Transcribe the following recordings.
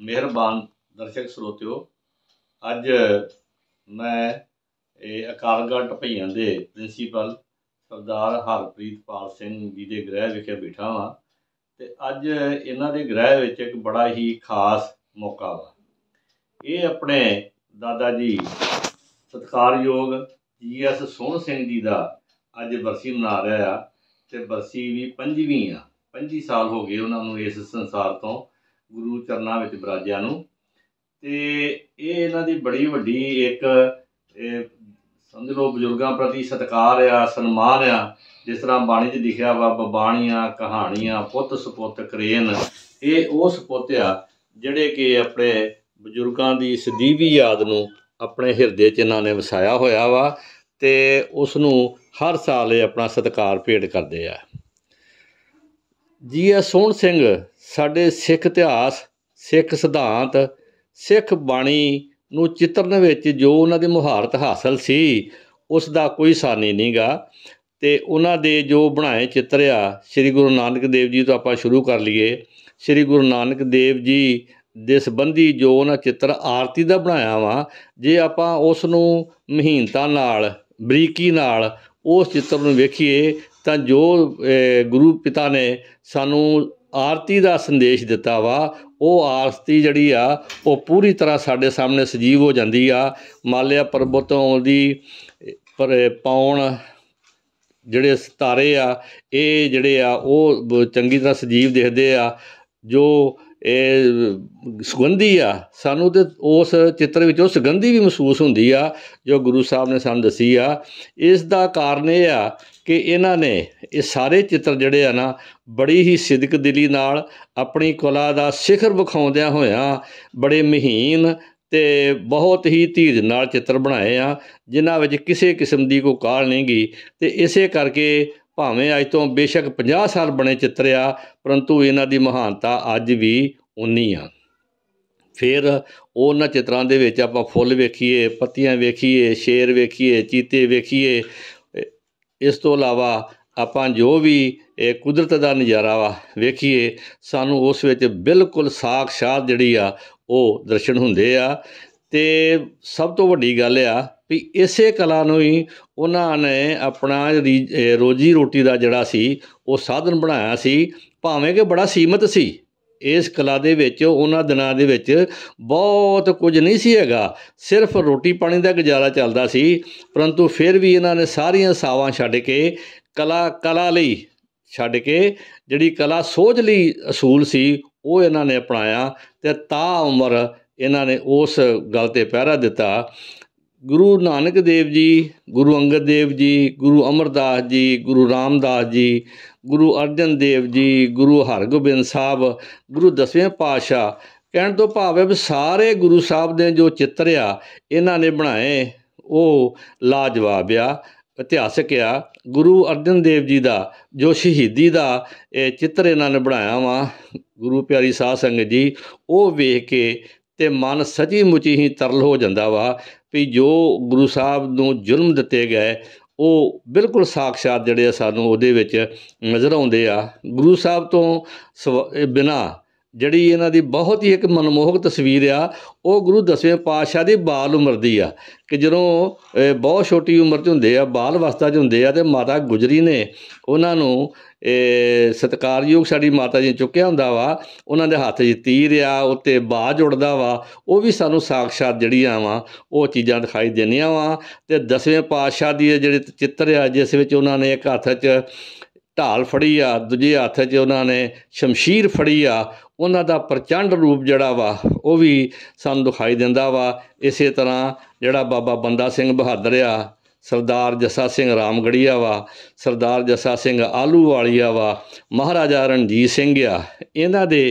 ਮਿਹਰਬਾਨ ਦਰਸ਼ਕ ਸਰੋਤਿਓ ਅੱਜ ਮੈਂ ਇਹ ਅਕਾਲਗੜ੍ਹ ਟਪਈਆਂ ਦੇ ਪ੍ਰਿੰਸੀਪਲ ਸਰਦਾਰ ਹਰਪ੍ਰੀਤ ਪਾਲ ਸਿੰਘ ਜੀ ਦੇ ਗ੍ਰਹਿ ਵਿਖੇ ਬੈਠਾ ਹਾਂ ਤੇ ਅੱਜ ਇਹਨਾਂ ਦੇ ਗ੍ਰਹਿ ਵਿੱਚ ਇੱਕ ਬੜਾ ਹੀ ਖਾਸ ਮੌਕਾ ਵਾ ਇਹ ਆਪਣੇ ਦਾਦਾ ਜੀ ਸਤਕਾਰਯੋਗ ਜੀ ਐਸ ਸੋਹਣ ਸਿੰਘ ਜੀ ਦਾ ਅੱਜ ਬਰਸੀ ਮਨਾ ਰਿਹਾ ਆ ਤੇ ਬਰਸੀ ਵੀ ਪੰਜਵੀਂ ਆ 25 ਸਾਲ ਹੋ ਗਏ ਉਹਨਾਂ ਨੂੰ ਇਸ ਸੰਸਾਰ ਤੋਂ ਗੁਰੂ ਚਰਨਾਂ ਵਿੱਚ ਬਰਾਜਿਆ ਨੂੰ ਤੇ ਇਹ ਇਹਨਾਂ ਦੀ ਬੜੀ ਵੱਡੀ ਇੱਕ ਸਮਝ ਲਓ ਬਜ਼ੁਰਗਾਂ ਪ੍ਰਤੀ ਸਤਿਕਾਰ ਆ ਸਨਮਾਨ ਆ ਜਿਸ ਤਰ੍ਹਾਂ ਬਾਣੀ 'ਚ ਲਿਖਿਆ ਵਾ ਬਾਣੀਆਂ ਕਹਾਣੀਆਂ ਪੁੱਤ ਸੁਪੁੱਤ ਕਰੇਨ ਇਹ ਉਹ ਸੁਪੁੱਤ ਆ ਜਿਹੜੇ ਕਿ ਆਪਣੇ ਬਜ਼ੁਰਗਾਂ ਦੀ ਸਦੀਵੀ ਯਾਦ ਨੂੰ ਆਪਣੇ ਹਿਰਦੇ 'ਚ ਇਹਨਾਂ ਨੇ ਵਸਾਇਆ ਹੋਇਆ ਵਾ ਤੇ ਉਸ ਨੂੰ ਹਰ ਸਾਲ ਇਹ ਆਪਣਾ ਸਤਿਕਾਰ ਭੇਟ ਕਰਦੇ ਆ ਜੀ ਐ ਸੋਹਣ ਸਿੰਘ ਸਾਡੇ ਸਿੱਖ ਇਤਿਹਾਸ ਸਿੱਖ ਸਿਧਾਂਤ ਸਿੱਖ ਬਾਣੀ ਨੂੰ ਚਿੱਤਰਨ ਵਿੱਚ ਜੋ ਉਹਨਾਂ ਦੀ ਮੁਹਾਰਤ ਹਾਸਲ ਸੀ ਉਸ ਦਾ ਕੋਈ ਸਾਨੀ ਨਹੀਂਗਾ ਤੇ ਉਹਨਾਂ ਦੇ ਜੋ ਬਣਾਏ ਚਿੱਤਰ ਆ ਸ੍ਰੀ ਗੁਰੂ ਨਾਨਕ ਦੇਵ ਜੀ ਤੋਂ ਆਪਾਂ ਸ਼ੁਰੂ ਕਰ ਲਈਏ ਸ੍ਰੀ ਗੁਰੂ ਨਾਨਕ ਦੇਵ ਜੀ ਦੇ ਸੰਬੰਧੀ ਜੋ ਉਹਨਾਂ ਚਿੱਤਰ ਆਰਤੀ ਦਾ ਬਣਾਇਆ ਵਾ ਜੇ ਆਪਾਂ ਉਸ ਨੂੰ ਮਹੀਨਤਾ ਨਾਲ ਬਰੀਕੀ ਨਾਲ ਉਸ ਚਿੱਤਰ ਨੂੰ ਵੇਖੀਏ ਤਾਂ ਜੋ ਗੁਰੂ ਪਿਤਾ ਨੇ ਸਾਨੂੰ ਆਰਤੀ ਦਾ ਸੰਦੇਸ਼ ਦਿੱਤਾ ਵਾ ਉਹ ਆਰਤੀ ਜਿਹੜੀ ਆ ਉਹ ਪੂਰੀ ਤਰ੍ਹਾਂ ਸਾਡੇ ਸਾਹਮਣੇ ਸਜੀਵ ਹੋ ਜਾਂਦੀ ਆ ਮਾਲਿਆ ਪਰਬਤ ਆਉਂਦੀ ਪਰ ਪਾਉਣ ਜਿਹੜੇ ਸਤਾਰੇ ਆ ਇਹ ਜਿਹੜੇ ਆ ਉਹ ਚੰਗੀ ਤਰ੍ਹਾਂ ਸਜੀਵ ਦਿਖਦੇ ਆ ਜੋ ਇਹ ਸੁਗੰਧੀ ਆ ਸਾਨੂੰ ਤੇ ਉਸ ਚਿੱਤਰ ਵਿੱਚ ਉਹ ਸੁਗੰਧੀ ਵੀ ਮਹਿਸੂਸ ਹੁੰਦੀ ਆ ਜੋ ਗੁਰੂ ਸਾਹਿਬ ਨੇ ਸਾਨੂੰ ਦੱਸੀ ਆ ਇਸ ਦਾ ਕਾਰਨ ਇਹ ਆ ਕਿ ਇਹਨਾਂ ਨੇ ਇਹ ਸਾਰੇ ਚਿੱਤਰ ਜਿਹੜੇ ਆ ਨਾ ਬੜੀ ਹੀ ਸਿਦਕ ਦਿਲੀ ਨਾਲ ਆਪਣੀ ਕਲਾ ਦਾ ਸਿਖਰ ਵਿਖਾਉਂਦਿਆਂ ਹੋਇਆਂ ਬੜੇ ਮਹੀਨ ਤੇ ਬਹੁਤ ਹੀ ਧੀਰਜ ਨਾਲ ਚਿੱਤਰ ਬਣਾਏ ਆ ਜਿਨ੍ਹਾਂ ਵਿੱਚ ਕਿਸੇ ਕਿਸਮ ਦੀ ਕੋਈ ਕਾਲ ਨਹੀਂ ਗਈ ਤੇ ਇਸੇ ਕਰਕੇ ਭਾਵੇਂ ਅੱਜ ਤੋਂ ਬੇਸ਼ੱਕ 50 ਸਾਲ ਬਣੇ ਚਿੱਤਰ ਆ ਪਰੰਤੂ ਇਹਨਾਂ ਦੀ ਮਹਾਨਤਾ ਅੱਜ ਵੀ ਉਨੀ ਆ ਫਿਰ ਉਹਨਾਂ ਚਿੱਤਰਾਂ ਦੇ ਵਿੱਚ ਆਪਾਂ ਫੁੱਲ ਵੇਖੀਏ ਪੱਤੀਆਂ ਵੇਖੀਏ ਸ਼ੇਰ ਵੇਖੀਏ ਚੀਤੇ ਵੇਖੀਏ ਇਸ ਤੋਂ ਇਲਾਵਾ ਆਪਾਂ ਜੋ ਵੀ ਇਹ ਕੁਦਰਤ ਦਾ ਨਜ਼ਾਰਾ ਵਾ ਵੇਖੀਏ ਸਾਨੂੰ ਉਸ ਵਿੱਚ ਬਿਲਕੁਲ ਸਾਖਸ਼ਾਤ ਜਿਹੜੀ ਆ ਉਹ ਦਰਸ਼ਨ ਹੁੰਦੇ ਆ ਤੇ ਸਭ ਤੋਂ ਵੱਡੀ ਗੱਲ ਆ ਵੀ ਇਸੇ ਕਲਾ ਨੂੰ ਹੀ ਉਹਨਾਂ ਨੇ ਆਪਣਾ ਰੋਜੀ ਰੋਟੀ ਦਾ ਜਿਹੜਾ ਸੀ ਉਹ ਸਾਧਨ ਬਣਾਇਆ ਸੀ ਭਾਵੇਂ ਕਿ ਬੜਾ ਸੀਮਤ ਸੀ ਇਸ ਕਲਾ ਦੇ ਵਿੱਚ ਉਹਨਾਂ ਦਿਨਾਂ ਦੇ ਵਿੱਚ ਬਹੁਤ ਕੁਝ ਨਹੀਂ ਸੀ ਹੈਗਾ ਸਿਰਫ ਰੋਟੀ ਪਾਣੀ ਦਾ ਗੁਜ਼ਾਰਾ ਚੱਲਦਾ ਸੀ ਪਰੰਤੂ ਫਿਰ ਵੀ ਇਹਨਾਂ ਨੇ ਸਾਰੀਆਂ ਸਾਵਾਂ ਛੱਡ ਕੇ ਕਲਾ ਕਲਾ ਲਈ ਛੱਡ ਕੇ ਜਿਹੜੀ ਕਲਾ ਸੋਝ ਲਈ ਅਸੂਲ ਸੀ ਉਹ ਇਹਨਾਂ ਨੇ ਅਪਣਾਇਆ ਤੇ ਤਾਂ ਉਮਰ ਇਹਨਾਂ ਨੇ ਉਸ ਗੱਲ ਤੇ ਪਹਿਰਾ ਦਿੱਤਾ ਗੁਰੂ ਨਾਨਕ ਦੇਵ ਜੀ ਗੁਰੂ ਅੰਗਦ ਦੇਵ ਜੀ ਗੁਰੂ ਅਮਰਦਾਸ ਜੀ ਗੁਰੂ ਰਾਮਦਾਸ ਜੀ ਗੁਰੂ ਅਰਜਨ ਦੇਵ ਜੀ ਗੁਰੂ ਹਰਗੋਬਿੰਦ ਸਾਹਿਬ ਗੁਰੂ ਦਸਵੇਂ ਪਾਤਸ਼ਾਹ ਕਹਿਣ ਤੋਂ ਭਾਵ ਹੈ ਵੀ ਸਾਰੇ ਗੁਰੂ ਸਾਹਿਬ ਦੇ ਜੋ ਚਿੱਤਰ ਆ ਇਹਨਾਂ ਨੇ ਬਣਾਏ ਉਹ ਲਾਜਵਾਬ ਆ ਇਤਿਹਾਸਕ ਆ ਗੁਰੂ ਅਰਜਨ ਦੇਵ ਜੀ ਦਾ ਜੋ ਸ਼ਹੀਦੀ ਦਾ ਇਹ ਚਿੱਤਰ ਇਹਨਾਂ ਨੇ ਬਣਾਇਆ ਵਾ ਗੁਰੂ ਪਿਆਰੀ ਸਾਧ ਸੰਗਤ ਜੀ ਉਹ ਵੇਖ ਕੇ ਤੇ ਮਨ ਸੱਚੀ ਮੁੱਚੀ ਹੀ ਤਰਲ ਹੋ ਜਾਂਦਾ ਵਾ ਵੀ ਜੋ ਗੁਰੂ ਸਾਹਿਬ ਨੂੰ ਜ਼ੁਲਮ ਦਿੱਤੇ ਗਏ ਉਹ ਬਿਲਕੁਲ ਸਾਖਸ਼ਾਤ ਜਿਹੜੇ ਆ ਸਾਨੂੰ ਉਹਦੇ ਵਿੱਚ ਨਜ਼ਰ ਆਉਂਦੇ ਆ ਗੁਰੂ ਸਾਹਿਬ ਤੋਂ ਬਿਨਾ ਜਿਹੜੀ ਇਹਨਾਂ ਦੀ ਬਹੁਤ ਹੀ ਇੱਕ ਮਨਮੋਹਕ ਤਸਵੀਰ ਆ ਉਹ ਗੁਰੂ ਦਸਵੇਂ ਪਾਤਸ਼ਾਹ ਦੀ ਬਾਲ ਉਮਰ ਦੀ ਆ ਕਿ ਜਦੋਂ ਬਹੁਤ ਛੋਟੀ ਉਮਰ 'ਚ ਹੁੰਦੇ ਆ ਬਾਲ ਅਵਸਥਾ 'ਚ ਹੁੰਦੇ ਆ ਤੇ ਮਾਤਾ ਗੁਜਰੀ ਨੇ ਉਹਨਾਂ ਨੂੰ ਇਹ ਸਤਕਾਰਯੋਗ ਸਾਡੀ ਮਾਤਾ ਜੀ ਚੁੱਕਿਆ ਹੁੰਦਾ ਵਾ ਉਹਨਾਂ ਦੇ ਹੱਥ 'ਚ ਤੀਰ ਆ ਉੱਤੇ ਬਾਜ ਉੜਦਾ ਵਾ ਉਹ ਵੀ ਸਾਨੂੰ ਸਾਖਸ਼ਾਤ ਜਿਹੜੀਆਂ ਵਾ ਉਹ ਚੀਜ਼ਾਂ ਦਿਖਾਈ ਦੇਣੀਆਂ ਵਾ ਤੇ ਦਸਵੇਂ ਪਾਤਸ਼ਾਹ ਦੀ ਜਿਹੜੇ ਚਿੱਤਰ ਆ ਜਿਸ ਵਿੱਚ ਉਹਨਾਂ ਨੇ ਇੱਕ ਹੱਥ 'ਚ ਢਾਲ ਫੜੀ ਆ ਦੂਜੇ ਹੱਥ 'ਚ ਉਹਨਾਂ ਨੇ ਸ਼ਮਸ਼ੀਰ ਫੜੀ ਆ ਉਹਨਾਂ ਦਾ ਪ੍ਰਚੰਡ ਰੂਪ ਜਿਹੜਾ ਵਾ ਉਹ ਵੀ ਸਾਨੂੰ ਦਿਖਾਈ ਦਿੰਦਾ ਵਾ ਇਸੇ ਤਰ੍ਹਾਂ ਜਿਹੜਾ ਬਾਬਾ ਬੰਦਾ ਸਿੰਘ ਬਹਾਦਰ ਆ ਸਰਦਾਰ ਜਸਾ ਸਿੰਘ ਰਾਮਗੜੀਆ ਵਾ ਸਰਦਾਰ ਜਸਾ ਸਿੰਘ ਆਲੂ ਵਾਲੀਆ ਵਾ ਮਹਾਰਾਜਾ ਰਣਜੀਤ ਸਿੰਘ ਆ ਇਹਨਾਂ ਦੇ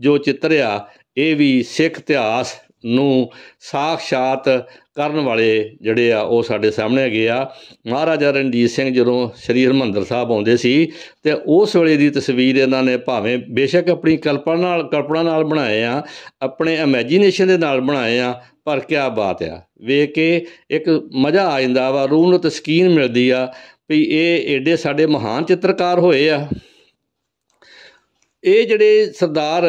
ਜੋ ਚਿੱਤਰ ਆ ਇਹ ਵੀ ਸਿੱਖ ਇਤਿਹਾਸ ਨੂੰ ਸਾਖਸ਼ਾਤ ਕਰਨ ਵਾਲੇ ਜਿਹੜੇ ਆ ਉਹ ਸਾਡੇ ਸਾਹਮਣੇ ਹੈਗੇ ਆ ਮਹਾਰਾਜਾ ਰਣਜੀਤ ਸਿੰਘ ਜਦੋਂ ਸ੍ਰੀ ਹਰਮੰਦਰ ਸਾਹਿਬ ਆਉਂਦੇ ਸੀ ਤੇ ਉਸ ਵੇਲੇ ਦੀ ਤਸਵੀਰ ਇਹਨਾਂ ਨੇ ਭਾਵੇਂ ਬੇਸ਼ੱਕ ਆਪਣੀ ਕਲਪਨਾ ਨਾਲ ਕਲਪਨਾ ਨਾਲ ਬਣਾਏ ਆ ਆਪਣੇ ਇਮੇਜਿਨੇਸ਼ਨ ਦੇ ਨਾਲ ਬਣਾਏ ਆ ਪਰ ਕੀ ਬਾਤ ਆ ਵੇਖ ਕੇ ਇੱਕ ਮਜ਼ਾ ਆ ਜਾਂਦਾ ਵਾ ਰੂਹ ਨੂੰ ਤਸਕੀਨ ਮਿਲਦੀ ਆ ਵੀ ਇਹ ਏਡੇ ਸਾਡੇ ਮਹਾਨ ਚਿੱਤਰਕਾਰ ਹੋਏ ਆ ਇਹ ਜਿਹੜੇ ਸਰਦਾਰ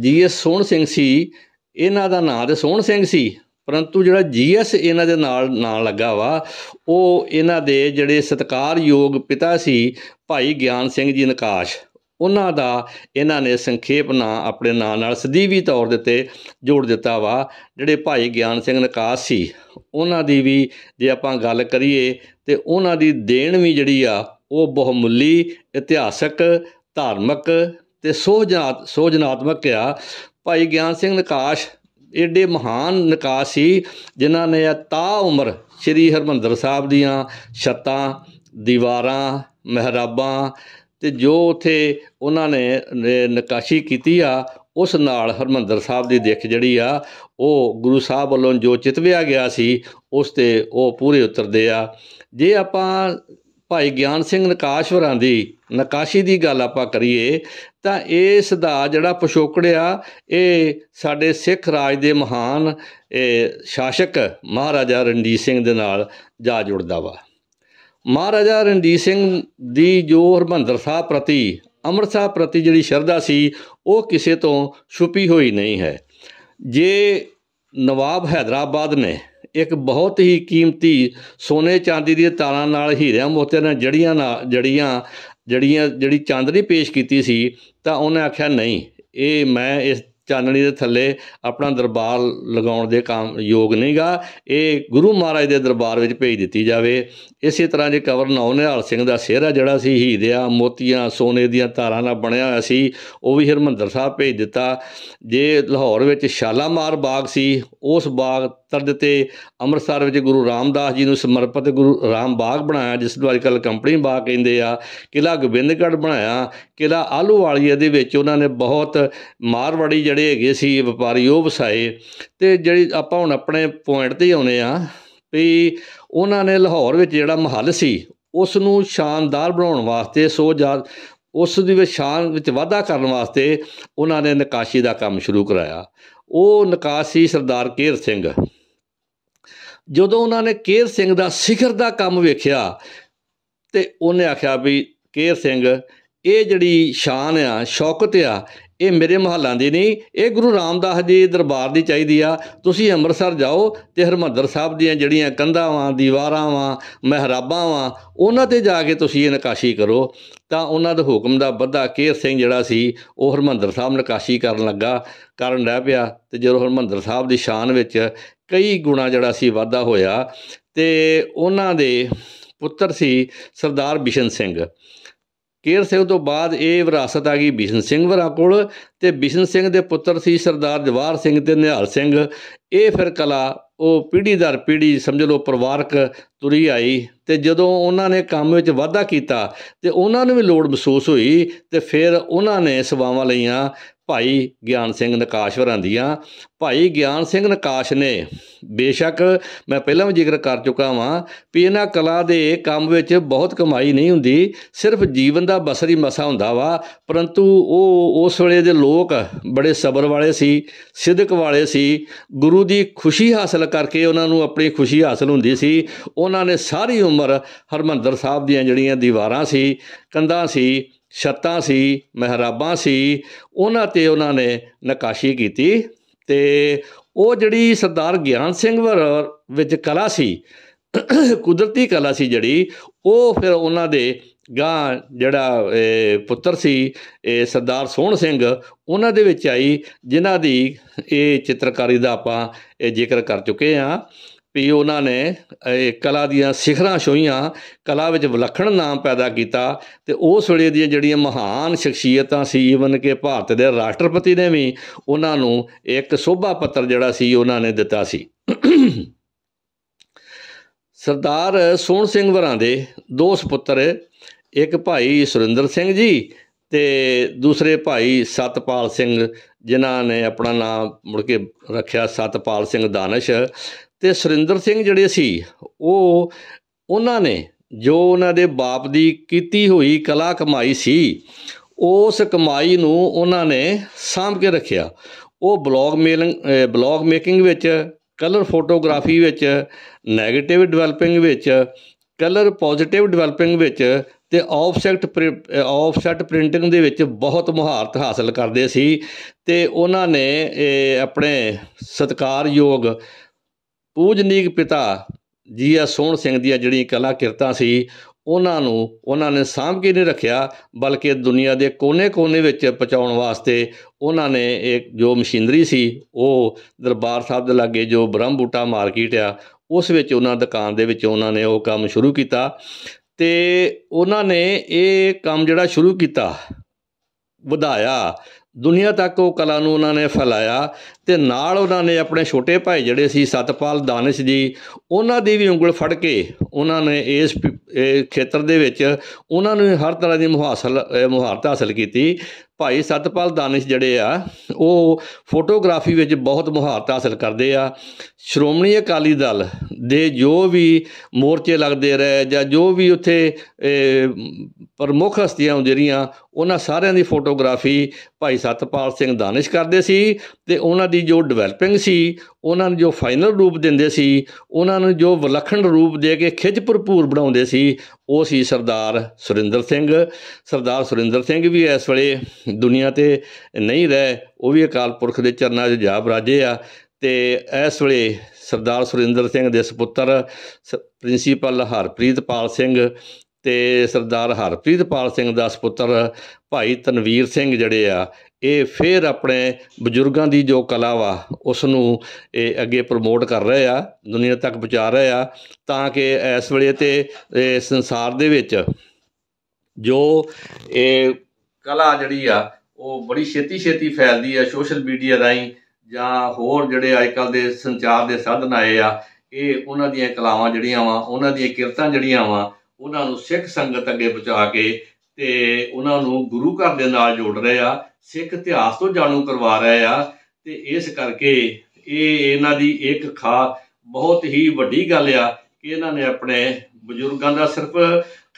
ਜੀ ਐਸ ਸੋਹਣ ਸਿੰਘ ਸੀ ਇਹਨਾਂ ਦਾ ਨਾਂ ਤੇ ਸੋਹਣ ਸਿੰਘ ਸੀ ਪਰੰਤੂ ਜਿਹੜਾ ਜੀਐਸ ਇਹਨਾਂ ਦੇ ਨਾਲ ਨਾਂ ਲੱਗਾ ਵਾ ਉਹ ਇਹਨਾਂ ਦੇ ਜਿਹੜੇ ਸਤਕਾਰਯੋਗ ਪਿਤਾ ਸੀ ਭਾਈ ਗਿਆਨ ਸਿੰਘ ਜੀ ਨਕਾਸ਼ ਉਹਨਾਂ ਦਾ ਇਹਨਾਂ ਨੇ ਸੰਖੇਪ ਨਾਂ ਆਪਣੇ ਨਾਂ ਨਾਲ ਸਦੀਵੀ ਤੌਰ ਦੇ ਉੱਤੇ ਜੋੜ ਦਿੱਤਾ ਵਾ ਜਿਹੜੇ ਭਾਈ ਗਿਆਨ ਸਿੰਘ ਨਕਾਸ਼ ਸੀ ਉਹਨਾਂ ਦੀ ਵੀ ਜੇ ਆਪਾਂ ਗੱਲ ਕਰੀਏ ਤੇ ਉਹਨਾਂ ਦੀ ਦੇਣ ਵੀ ਜਿਹੜੀ ਆ ਉਹ ਬਹੁਮੁੱਲੀ ਇਤਿਹਾਸਕ ਧਾਰਮਿਕ ਤੇ ਸੋਝਨਾਤ ਸੋਜਨਾਤਮਕ ਆ ਭਾਈ ਗਿਆਨ ਸਿੰਘ ਨਕਾਸ਼ ਏਡੇ ਮਹਾਨ ਨਕਾਸ਼ ਸੀ ਜਿਨ੍ਹਾਂ ਨੇ ਤਾ ਉਮਰ ਸ੍ਰੀ ਹਰਮੰਦਰ ਸਾਹਿਬ ਦੀਆਂ ਛੱਤਾਂ ਦੀਵਾਰਾਂ ਮਹਿਰਾਬਾਂ ਤੇ ਜੋ ਉਥੇ ਉਹਨਾਂ ਨੇ ਨਕਾਸ਼ੀ ਕੀਤੀ ਆ ਉਸ ਨਾਲ ਹਰਮੰਦਰ ਸਾਹਿਬ ਦੀ ਦਿੱਖ ਜਿਹੜੀ ਆ ਉਹ ਗੁਰੂ ਸਾਹਿਬ ਵੱਲੋਂ ਜੋ ਚਿਤਵਿਆ ਗਿਆ ਸੀ ਉਸ ਤੇ ਉਹ ਪੂਰੇ ਉਤਰਦੇ ਆ ਜੇ ਆਪਾਂ ਭਾਈ ਗਿਆਨ ਸਿੰਘ ਨਕਾਸ਼ਵਰਾਂ ਦੀ ਨਕਾਸ਼ੀ ਦੀ ਗੱਲ ਆਪਾਂ ਕਰੀਏ ਤਾਂ ਇਸ ਦਾ ਜਿਹੜਾ ਪਸ਼ੋਕੜਿਆ ਇਹ ਸਾਡੇ ਸਿੱਖ ਰਾਜ ਦੇ ਮਹਾਨ ਇਹ ਸ਼ਾਸਕ ਮਹਾਰਾਜਾ ਰਣਜੀਤ ਸਿੰਘ ਦੇ ਨਾਲ ਜਾ ਜੁੜਦਾ ਵਾ ਮਹਾਰਾਜਾ ਰਣਜੀਤ ਸਿੰਘ ਦੀ ਜੋ ਹਰਮੰਦਰ ਸਾਹਿਬ ਪ੍ਰਤੀ ਅੰਮ੍ਰਿਤਸਰ ਪ੍ਰਤੀ ਜਿਹੜੀ ਸ਼ਰਧਾ ਸੀ ਉਹ ਕਿਸੇ ਤੋਂ ਛੁਪੀ ਹੋਈ ਨਹੀਂ ਹੈ ਜੇ ਨਵਾਬ ਹైదరాబాద్ ਨੇ ਇੱਕ ਬਹੁਤ ਹੀ ਕੀਮਤੀ ਸੋਨੇ ਚਾਂਦੀ ਦੀਆਂ ਤਾਰਾਂ ਨਾਲ ਹੀਰਿਆਂ ਮੋਤੀਆਂ ਨਾਲ ਜੜੀਆਂ ਨਾਲ ਜੜੀਆਂ ਜੜੀਆਂ ਜਿਹੜੀ ਚਾਂਦਨੀ ਪੇਸ਼ ਕੀਤੀ ਸੀ ਤਾਂ ਉਹਨੇ ਆਖਿਆ ਨਹੀਂ ਇਹ ਮੈਂ ਇਸ ਚਾਨਣੀ ਦੇ ਥੱਲੇ ਆਪਣਾ ਦਰਬਾਰ ਲਗਾਉਣ ਦੇ ਕੰਮ ਯੋਗ ਨਹੀਂਗਾ ਇਹ ਗੁਰੂ ਮਹਾਰਾਜ ਦੇ ਦਰਬਾਰ ਵਿੱਚ ਭੇਜ ਦਿੱਤੀ ਜਾਵੇ ਇਸੇ ਤਰ੍ਹਾਂ ਜੇ ਕਵਰ ਨੌਨਿਹਾਲ ਸਿੰਘ ਦਾ ਸਿਹਰਾ ਜਿਹੜਾ ਸੀ ਹੀਰਿਆ ਮੋਤੀਆਂ ਸੋਨੇ ਦੀਆਂ ਤਾਰਾਂ ਨਾਲ ਬਣਿਆ ਹੋਇਆ ਸੀ ਉਹ ਵੀ ਹਰਮੰਦਰ ਸਾਹਿਬ ਭੇਜ ਦਿੱਤਾ ਜੇ ਲਾਹੌਰ ਵਿੱਚ ਸ਼ਾਲਾਮਾਰ ਬਾਗ ਸੀ ਉਸ ਬਾਗ ਸਤਰ ਦੇ ਅੰਮ੍ਰਿਤਸਰ ਵਿੱਚ ਗੁਰੂ ਰਾਮਦਾਸ ਜੀ ਨੂੰ ਸਮਰਪਿਤ ਗੁਰੂ ਰਾਮ ਬਾਗ ਬਣਾਇਆ ਜਿਸ ਨੂੰ ਅੱਜ ਕੱਲ ਕੰਪਨੀ ਬਾਗ ਕਹਿੰਦੇ ਆ ਕਿਲਾ ਗੋਬਿੰਦਗੜ੍ਹ ਬਣਾਇਆ ਕਿਲਾ ਆਲੂ ਵਾਲੀਏ ਦੇ ਵਿੱਚ ਉਹਨਾਂ ਨੇ ਬਹੁਤ ਮਾਰਵਾੜੀ ਜਿਹੜੇ ਹੈਗੇ ਸੀ ਵਪਾਰੀ ਉਹ ਵਸਾਏ ਤੇ ਜਿਹੜੀ ਆਪਾਂ ਹੁਣ ਆਪਣੇ ਪੁਆਇੰਟ ਤੇ ਆਉਨੇ ਆ ਵੀ ਉਹਨਾਂ ਨੇ ਲਾਹੌਰ ਵਿੱਚ ਜਿਹੜਾ ਮਹੱਲ ਸੀ ਉਸ ਨੂੰ ਸ਼ਾਨਦਾਰ ਬਣਾਉਣ ਵਾਸਤੇ ਸੋ ਜਾਤ ਉਸ ਦੀ ਵਿਸ਼ਾਨ ਵਿੱਚ ਵਾਧਾ ਕਰਨ ਵਾਸਤੇ ਉਹਨਾਂ ਨੇ ਨਕਾਸ਼ੀ ਦਾ ਕੰਮ ਸ਼ੁਰੂ ਕਰਾਇਆ ਉਹ ਨਕਾਸ਼ੀ ਸਰਦਾਰ ਕੇਰ ਸਿੰਘ ਜਦੋਂ ਉਹਨਾਂ ਨੇ ਕੇਰ ਸਿੰਘ ਦਾ ਸਿਖਰ ਦਾ ਕੰਮ ਵੇਖਿਆ ਤੇ ਉਹਨੇ ਆਖਿਆ ਵੀ ਕੇਰ ਸਿੰਘ ਇਹ ਜਿਹੜੀ ਸ਼ਾਨ ਆ ਸ਼ੌਕਤ ਆ ਇਹ ਮੇਰੇ ਮਹੱਲਾਂ ਦੀ ਨਹੀਂ ਇਹ ਗੁਰੂ ਰਾਮਦਾਸ ਜੀ ਦਰਬਾਰ ਦੀ ਚਾਹੀਦੀ ਆ ਤੁਸੀਂ ਅੰਮ੍ਰਿਤਸਰ ਜਾਓ ਤੇ ਹਰਮੰਦਰ ਸਾਹਿਬ ਦੀਆਂ ਜਿਹੜੀਆਂ ਕੰਧਾਂ ਵਾਂ ਦੀਵਾਰਾਂ ਵਾਂ ਮਹਿਰਾਬਾਂ ਵਾਂ ਉਹਨਾਂ ਤੇ ਜਾ ਕੇ ਤੁਸੀਂ ਇਹ ਨਕਾਸ਼ੀ ਕਰੋ ਤਾਂ ਉਹਨਾਂ ਦੇ ਹੁਕਮ ਦਾ ਬੱਧਾ ਕੇਰ ਸਿੰਘ ਜਿਹੜਾ ਸੀ ਉਹ ਹਰਮੰਦਰ ਸਾਹਿਬ ਨਕਾਸ਼ੀ ਕਰਨ ਲੱਗਾ ਕਰਨ ਰਹਿ ਪਿਆ ਤੇ ਜਦੋਂ ਹਰਮੰਦਰ ਸਾਹਿਬ ਦੀ ਸ਼ਾਨ ਵਿੱਚ ਕਈ ਗੁਣਾ ਜਿਹੜਾ ਸੀ ਵਾਧਾ ਹੋਇਆ ਤੇ ਉਹਨਾਂ ਦੇ ਪੁੱਤਰ ਸੀ ਸਰਦਾਰ ਬਿਸ਼ਨ ਸਿੰਘ ਕੇਰ ਸਿੰਘ ਤੋਂ ਬਾਅਦ ਇਹ ਵਿਰਾਸਤ ਆ ਗਈ ਬਿਸ਼ਨ ਸਿੰਘ ਵਰਾ ਕੋਲ ਤੇ ਬਿਸ਼ਨ ਸਿੰਘ ਦੇ ਪੁੱਤਰ ਸੀ ਸਰਦਾਰ ਜਵਾਰ ਸਿੰਘ ਤੇ ਨਿਹਾਲ ਸਿੰਘ ਇਹ ਫਿਰ ਕਲਾ ਉਹ ਪੀੜੀ ਦਰ ਪੀੜੀ ਸਮਝ ਲਓ ਪਰਿਵਾਰਕ ਤੁਰੀ ਆਈ ਤੇ ਜਦੋਂ ਉਹਨਾਂ ਨੇ ਕੰਮ ਵਿੱਚ ਵਾਧਾ ਕੀਤਾ ਤੇ ਉਹਨਾਂ ਨੂੰ ਵੀ ਲੋੜ ਮਹਿਸੂਸ ਹੋਈ ਤੇ ਫਿਰ ਉਹਨਾਂ ਨੇ ਸਵਾਵਾਂ ਲਈਆਂ ਭਾਈ ਗਿਆਨ ਸਿੰਘ ਨਕਾਸ਼ਵਰਾਂ ਦੀਆਂ ਭਾਈ ਗਿਆਨ ਸਿੰਘ ਨਕਾਸ਼ ਨੇ ਬੇਸ਼ੱਕ ਮੈਂ ਪਹਿਲਾਂ ਵੀ ਜ਼ਿਕਰ ਕਰ ਚੁੱਕਾ ਹਾਂ ਵੀ ਇਹਨਾਂ ਕਲਾ ਦੇ ਕੰਮ ਵਿੱਚ ਬਹੁਤ ਕਮਾਈ ਨਹੀਂ ਹੁੰਦੀ ਸਿਰਫ ਜੀਵਨ ਦਾ ਬਸਰੀ ਮਸਾ ਹੁੰਦਾ ਵਾ ਪਰੰਤੂ ਉਹ ਉਸ ਵੇਲੇ ਦੇ ਲੋਕ ਬੜੇ ਸਬਰ ਵਾਲੇ ਸੀ ਸਿੱਧਕ ਵਾਲੇ ਸੀ ਗੁਰੂ ਦੀ ਖੁਸ਼ੀ ਹਾਸਲ ਕਰਕੇ ਉਹਨਾਂ ਨੂੰ ਆਪਣੀ ਖੁਸ਼ੀ ਹਾਸਲ ਹੁੰਦੀ ਸੀ ਉਹਨਾਂ ਨੇ ਸਾਰੀ ਉਮਰ ਹਰਮੰਦਰ ਸਾਹਿਬ ਦੀਆਂ ਜਿਹੜੀਆਂ ਦੀਵਾਰਾਂ ਸੀ ਕੰਧਾਂ ਸੀ ਛੱਤਾਂ ਸੀ ਮਹਿਰਾਬਾਂ ਸੀ ਉਹਨਾਂ ਤੇ ਉਹਨਾਂ ਨੇ ਨਕਾਸ਼ੀ ਕੀਤੀ ਤੇ ਉਹ ਜਿਹੜੀ ਸਰਦਾਰ ਗਿਆਨ ਸਿੰਘ ਵਰ ਵਿੱਚ ਕਲਾ ਸੀ ਕੁਦਰਤੀ ਕਲਾ ਸੀ ਜਿਹੜੀ ਉਹ ਫਿਰ ਉਹਨਾਂ ਦੇ ਗਾ ਜਿਹੜਾ ਪੁੱਤਰ ਸੀ ਇਹ ਸਰਦਾਰ ਸੋਹਣ ਸਿੰਘ ਉਹਨਾਂ ਦੇ ਵਿੱਚ ਆਈ ਜਿਨ੍ਹਾਂ ਦੀ ਇਹ ਚਿੱਤਰਕਾਰੀ ਦਾ ਆਪਾਂ ਇਹ ਜ਼ਿਕਰ ਕਰ ਚੁੱਕੇ ਆ ਵੀ ਉਹਨਾਂ ਨੇ ਇਹ ਕਲਾ ਦੀਆਂ ਸਿਖਰਾਂ ਛੋਈਆਂ ਕਲਾ ਵਿੱਚ ਵਿਲੱਖਣ ਨਾਮ ਪੈਦਾ ਕੀਤਾ ਤੇ ਉਸ ਵੇਲੇ ਦੀਆਂ ਜਿਹੜੀਆਂ ਮਹਾਨ ਸ਼ਖਸੀਅਤਾਂ ਸੀ ਈਵਨ ਕਿ ਭਾਰਤ ਦੇ ਰਾਸ਼ਟਰਪਤੀ ਨੇ ਵੀ ਉਹਨਾਂ ਨੂੰ ਇੱਕ ਸੋਭਾ ਪੱਤਰ ਜਿਹੜਾ ਸੀ ਉਹਨਾਂ ਨੇ ਦਿੱਤਾ ਸੀ ਸਰਦਾਰ ਸੋਹਣ ਸਿੰਘ ਵਰਾਂ ਦੇ ਦੋ ਸੁਪੁੱਤਰ ਇੱਕ ਭਾਈ ਸੁਰਿੰਦਰ ਸਿੰਘ ਜੀ ਤੇ ਦੂਸਰੇ ਭਾਈ ਸਤਪਾਲ ਸਿੰਘ ਜਿਨ੍ਹਾਂ ਨੇ ਆਪਣਾ ਨਾਮ ਮੁੜ ਕੇ ਰੱਖਿਆ ਸਤਪਾਲ ਸਿੰਘ ਦਾਨਸ਼ ਤੇ ਸੁਰਿੰਦਰ ਸਿੰਘ ਜਿਹੜੇ ਸੀ ਉਹ ਉਹਨਾਂ ਨੇ ਜੋ ਉਹਨਾਂ ਦੇ ਬਾਪ ਦੀ ਕੀਤੀ ਹੋਈ ਕਲਾ ਕਮਾਈ ਸੀ ਉਸ ਕਮਾਈ ਨੂੰ ਉਹਨਾਂ ਨੇ ਸਾਂਭ ਕੇ ਰੱਖਿਆ ਉਹ ਬਲੌਗ ਮੇਲਿੰਗ ਬਲੌਗ ਮੇਕਿੰਗ ਵਿੱਚ ਕਲਰ ਫੋਟੋਗ੍ਰਾਫੀ ਵਿੱਚ 네ਗੇਟਿਵ ਡਿਵੈਲਪਿੰਗ ਵਿੱਚ ਕਲਰ ਪੋਜ਼ਿਟਿਵ ਡਿਵੈਲਪਿੰਗ ਵਿੱਚ ਤੇ ਆਫਸੈਟ ਆਫਸੈਟ ਪ੍ਰਿੰਟਿੰਗ ਦੇ ਵਿੱਚ ਬਹੁਤ ਮਹਾਰਤ ਹਾਸਲ ਕਰਦੇ ਸੀ ਤੇ ਉਹਨਾਂ ਨੇ ਆਪਣੇ ਸਤਕਾਰਯੋਗ ਪੂਜਨੀਕ ਪਿਤਾ ਜੀਆ ਸੋਹਣ ਸਿੰਘ ਦੀਆਂ ਜਿਹੜੀਆਂ ਕਲਾ ਕਿਰਤਾਂ ਸੀ ਉਹਨਾਂ ਨੂੰ ਉਹਨਾਂ ਨੇ ਸਾਂਭ ਕੇ ਨਹੀਂ ਰੱਖਿਆ ਬਲਕਿ ਦੁਨੀਆ ਦੇ ਕੋਨੇ-ਕੋਨੇ ਵਿੱਚ ਪਹੁੰਚਾਉਣ ਵਾਸਤੇ ਉਹਨਾਂ ਨੇ ਇੱਕ ਜੋ ਮਸ਼ੀਨਰੀ ਸੀ ਉਹ ਦਰਬਾਰ ਸਾਹਿਬ ਦੇ ਲਾਗੇ ਜੋ ਬ੍ਰਹਮਬੂਟਾ ਮਾਰਕੀਟ ਆ ਉਸ ਵਿੱਚ ਉਹਨਾਂ ਦੁਕਾਨ ਦੇ ਵਿੱਚ ਉਹਨਾਂ ਨੇ ਉਹ ਕੰਮ ਸ਼ੁਰੂ ਕੀਤਾ ਤੇ ਉਹਨਾਂ ਨੇ ਇਹ ਕੰਮ ਜਿਹੜਾ ਸ਼ੁਰੂ ਕੀਤਾ ਵਧਾਇਆ ਦੁਨੀਆ ਤੱਕ ਉਹ ਕਲਾ ਨੂੰ ਉਹਨਾਂ ਨੇ ਫੈਲਾਇਆ ਤੇ ਨਾਲ ਉਹਨਾਂ ਨੇ ਆਪਣੇ ਛੋਟੇ ਭਾਈ ਜਿਹੜੇ ਸੀ ਸਤਪਾਲ ਦਾਨਿਸ਼ ਜੀ ਉਹਨਾਂ ਦੀ ਵੀ ਉਂਗਲ ਫੜ ਕੇ ਉਹਨਾਂ ਨੇ ਇਸ ਖੇਤਰ ਦੇ ਵਿੱਚ ਉਹਨਾਂ ਨੂੰ ਹਰ ਤਰ੍ਹਾਂ ਦੀ ਮੁਹਾਸਲ ਮੁਹਾਰਤ ਹਾਸਲ ਕੀਤੀ ਭਾਈ ਸਤਪਾਲ ਦਾਨਿਸ਼ ਜਿਹੜੇ ਆ ਉਹ ਫੋਟੋਗ੍ਰਾਫੀ ਵਿੱਚ ਬਹੁਤ ਮੁਹਾਰਤ ਹਾਸਲ ਕਰਦੇ ਆ ਸ਼੍ਰੋਮਣੀ ਅਕਾਲੀ ਦਲ ਦੇ ਜੋ ਵੀ ਮੋਰਚੇ ਲੱਗਦੇ ਰਹੇ ਜਾਂ ਜੋ ਵੀ ਉੱਥੇ ਪ੍ਰਮੁੱਖ ਹਸਤੀਆਂ ਜਿਹੜੀਆਂ ਉਹਨਾਂ ਸਾਰਿਆਂ ਦੀ ਫੋਟੋਗ੍ਰਾਫੀ ਭਾਈ ਸਤਪਾਲ ਸਿੰਘ ਦਾਨਿਸ਼ ਕਰਦੇ ਸੀ ਤੇ ਉਹਨਾਂ ਦੀ ਜੋ ਡਿਵੈਲਪਿੰਗ ਸੀ ਉਹਨਾਂ ਨੂੰ ਜੋ ਫਾਈਨਲ ਰੂਪ ਦਿੰਦੇ ਸੀ ਉਹਨਾਂ ਨੂੰ ਜੋ ਵਿਲੱਖਣ ਰੂਪ ਦੇ ਕੇ ਖਿੱਚ ਭਰਪੂਰ ਬਣਾਉਂਦੇ ਸੀ ਉਹ ਸੀ ਸਰਦਾਰ ਸੁਰਿੰਦਰ ਸਿੰਘ ਸਰਦਾਰ ਸੁਰਿੰਦਰ ਸਿੰਘ ਵੀ ਇਸ ਵੇਲੇ ਦੁਨੀਆ ਤੇ ਨਹੀਂ ਰਹਿ ਉਹ ਵੀ ਅਕਾਲ ਪੁਰਖ ਦੇ ਚਰਨਾਂ 'ਚ ਜਾ ਬਰਾਜੇ ਆ ਤੇ ਇਸ ਵੇਲੇ ਸਰਦਾਰ ਸੁਰਿੰਦਰ ਸਿੰਘ ਦੇ ਸੁਪੁੱਤਰ ਪ੍ਰਿੰਸੀਪਲ ਹਰਪ੍ਰੀਤ ਪਾਲ ਸਿੰਘ ਤੇ ਸਰਦਾਰ ਹਰਪ੍ਰੀਤ ਪਾਲ ਸਿੰਘ ਦਾ ਸਪੁੱਤਰ ਭਾਈ ਤਨਵੀਰ ਸਿੰਘ ਜਿਹੜੇ ਆ ਇਹ ਫਿਰ ਆਪਣੇ ਬਜ਼ੁਰਗਾਂ ਦੀ ਜੋ ਕਲਾ ਵਾ ਉਸ ਨੂੰ ਇਹ ਅੱਗੇ ਪ੍ਰਮੋਟ ਕਰ ਰਹੇ ਆ ਦੁਨੀਆ ਤੱਕ ਪਹੁੰਚਾ ਰਹੇ ਆ ਤਾਂ ਕਿ ਇਸ ਵੇਲੇ ਤੇ ਸੰਸਾਰ ਦੇ ਵਿੱਚ ਜੋ ਇਹ ਕਲਾ ਜਿਹੜੀ ਆ ਉਹ ਬੜੀ ਛੇਤੀ ਛੇਤੀ ਫੈਲਦੀ ਆ ਸੋਸ਼ਲ ਮੀਡੀਆ ਰਾਹੀਂ ਜਾਂ ਹੋਰ ਜਿਹੜੇ ਅੱਜਕੱਲ ਦੇ ਸੰਚਾਰ ਦੇ ਸਾਧਨ ਆਏ ਆ ਇਹ ਉਹਨਾਂ ਦੀਆਂ ਕਲਾਵਾਂ ਜਿਹੜੀਆਂ ਵਾ ਉਹਨਾਂ ਦੀਆਂ ਕਿਰਤਾਂ ਜਿਹੜੀਆਂ ਵਾ ਉਹਨਾਂ ਨੂੰ ਸਿੱਖ ਸੰਗਤ ਅੱਗੇ ਪਹੁੰਚਾ ਕੇ ਤੇ ਉਹਨਾਂ ਨੂੰ ਗੁਰੂ ਘਰ ਦੇ ਨਾਲ ਜੋੜ ਰਹੇ ਆ ਸਿੱਖ ਇਤਿਹਾਸ ਤੋਂ ਜਾਣੂ ਕਰਵਾ ਰਹੇ ਆ ਤੇ ਇਸ ਕਰਕੇ ਇਹ ਇਹਨਾਂ ਦੀ ਇੱਕ ਖਾ ਬਹੁਤ ਹੀ ਵੱਡੀ ਗੱਲ ਆ ਕਿ ਇਹਨਾਂ ਨੇ ਆਪਣੇ ਬਜ਼ੁਰਗਾਂ ਦਾ ਸਿਰਫ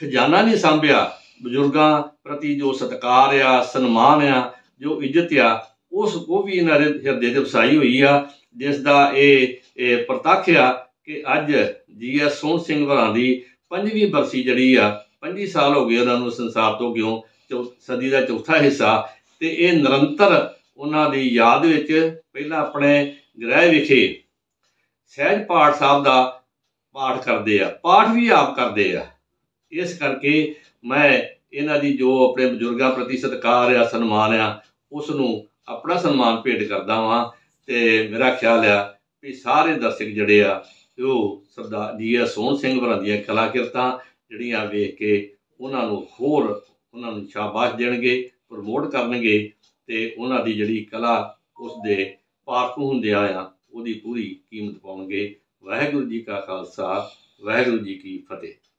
ਖਜ਼ਾਨਾ ਨਹੀਂ ਸੰਭਿਆ ਬਜ਼ੁਰਗਾਂ ਪ੍ਰਤੀ ਜੋ ਸਤਕਾਰ ਆ ਸਨਮਾਨ ਆ ਜੋ ਇੱਜ਼ਤ ਆ ਉਸ ਉਹ ਵੀ ਇਹਨਾਂ ਦੇ ਹਿਰਦੇ ਤੇ ਵਸਾਈ ਹੋਈ ਆ ਜਿਸ ਦਾ ਇਹ ਪ੍ਰਤੱਖ ਆ ਕਿ ਅੱਜ ਜੀਐਸ ਸੋਹਣ ਸਿੰਘ ਵਰਾਂ ਦੀ ਪੰਜਵੀਂ ਬਰਸੀ ਜਿਹੜੀ ਆ ਪੰਜੀ ਸਾਲ ਹੋ ਗਏ ਉਹਨਾਂ ਨੂੰ ਸੰਸਾਰ ਤੋਂ ਕਿਉਂ ਸਦੀ ਦਾ ਚੌਥਾ ਹਿੱਸਾ ਤੇ ਇਹ ਨਿਰੰਤਰ ਉਹਨਾਂ ਦੀ ਯਾਦ ਵਿੱਚ ਪਹਿਲਾਂ ਆਪਣੇ ਗ੍ਰਹਿ ਵਿਖੇ ਸਹਿਜ ਪਾਠ ਸਾਹਿਬ ਦਾ ਪਾਠ ਕਰਦੇ ਆ ਪਾਠ ਵੀ ਆਪ ਕਰਦੇ ਆ ਇਸ ਕਰਕੇ ਮੈਂ ਇਹਨਾਂ ਦੀ ਜੋ ਆਪਣੇ ਬਜ਼ੁਰਗਾਂ ਪ੍ਰਤੀ ਸਤਿਕਾਰ ਆ ਸਨਮਾਨ ਆ ਉਸ ਨੂੰ ਆਪਣਾ ਸਨਮਾਨ ਭੇਟ ਕਰਦਾ ਵਾਂ ਤੇ ਮੇਰਾ ਖਿਆਲ ਆ ਵੀ ਸਾਰੇ ਦਰਸ਼ਕ ਜਿਹੜੇ ਆ ਉਹ ਸਰਦਾਰ ਜੀ ਐਸ ਸੋਹਣ ਸਿੰਘ ਵਰਾਂ ਦੀਆਂ ਕਲਾਕਿਰਤਾ ਜਿਹੜੀਆਂ ਵੇਖ ਕੇ ਉਹਨਾਂ ਨੂੰ ਹੋਰ ਉਹਨਾਂ ਨੂੰ ਸ਼ਾਬਾਸ਼ ਦੇਣਗੇ ਪ੍ਰਮੋਟ ਕਰਨਗੇ ਤੇ ਉਹਨਾਂ ਦੀ ਜਿਹੜੀ ਕਲਾ ਉਸ ਦੇ ਪਾਰਕ ਹੁੰਦੇ ਆ ਉਹਦੀ ਪੂਰੀ ਕੀਮਤ ਪਾਉਣਗੇ ਵਾਹਿਗੁਰੂ ਜੀ ਕਾ ਖਾਲਸਾ ਵਾਹਿਗੁਰੂ ਜੀ ਕੀ ਫਤਿਹ